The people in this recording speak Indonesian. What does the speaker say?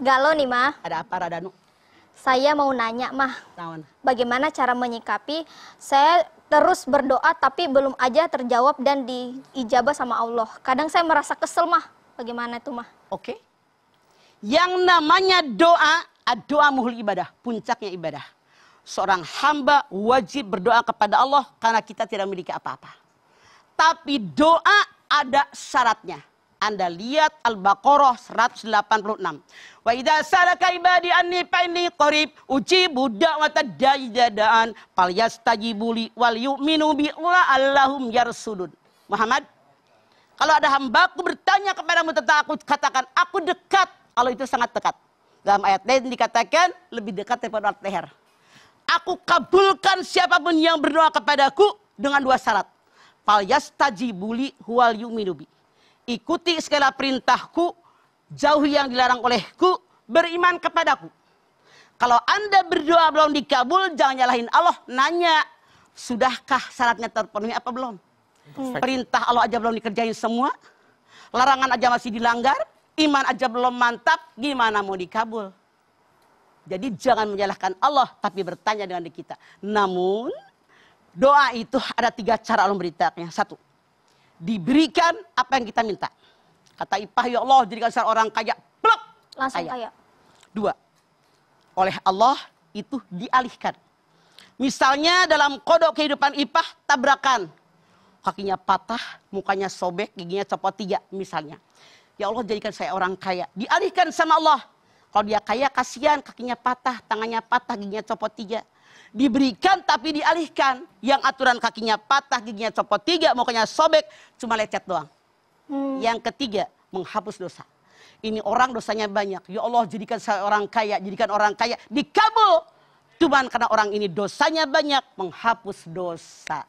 Galau nih, Mah. Ada apa, Radanu? Saya mau nanya, Mah. Naon. Bagaimana cara menyikapi saya terus berdoa tapi belum aja terjawab dan diijabah sama Allah. Kadang saya merasa kesel, Mah. Bagaimana itu, Mah? Oke. Yang namanya doa, doa muhul ibadah, puncaknya ibadah. Seorang hamba wajib berdoa kepada Allah karena kita tidak memiliki apa-apa. Tapi doa ada syaratnya anda lihat Al-Baqarah 186. Wa idza salaka ibadi anni fa inni qarib ujibu da'wata fal yastajibu li wal yu'minu bi allahum yarsudun. Muhammad, kalau ada hambaku bertanya kepadamu tentang aku, katakan aku dekat. Kalau itu sangat dekat. Dalam ayat lain dikatakan lebih dekat daripada al leher. Aku kabulkan siapapun yang berdoa kepadaku dengan dua syarat. Fal yastajibuli huwal yuminubi ikuti segala perintahku, jauhi yang dilarang olehku, beriman kepadaku. Kalau Anda berdoa belum dikabul, jangan nyalahin Allah, nanya, sudahkah syaratnya terpenuhi apa belum? Hmm. Perintah Allah aja belum dikerjain semua, larangan aja masih dilanggar, iman aja belum mantap, gimana mau dikabul? Jadi jangan menyalahkan Allah, tapi bertanya dengan kita. Namun, doa itu ada tiga cara Allah beritanya. Satu, diberikan apa yang kita minta. Kata Ipah, ya Allah jadikan saya orang kaya. Plok! Langsung kaya. kaya. Dua, oleh Allah itu dialihkan. Misalnya dalam kodok kehidupan Ipah, tabrakan. Kakinya patah, mukanya sobek, giginya copot tiga misalnya. Ya Allah jadikan saya orang kaya. Dialihkan sama Allah. Kalau dia kaya kasihan kakinya patah, tangannya patah, giginya copot tiga. Diberikan tapi dialihkan. Yang aturan kakinya patah, giginya copot tiga, mukanya sobek, cuma lecet doang. Hmm. Yang ketiga, menghapus dosa. Ini orang dosanya banyak. Ya Allah jadikan saya orang kaya, jadikan orang kaya. Dikabul. Cuman karena orang ini dosanya banyak, menghapus dosa.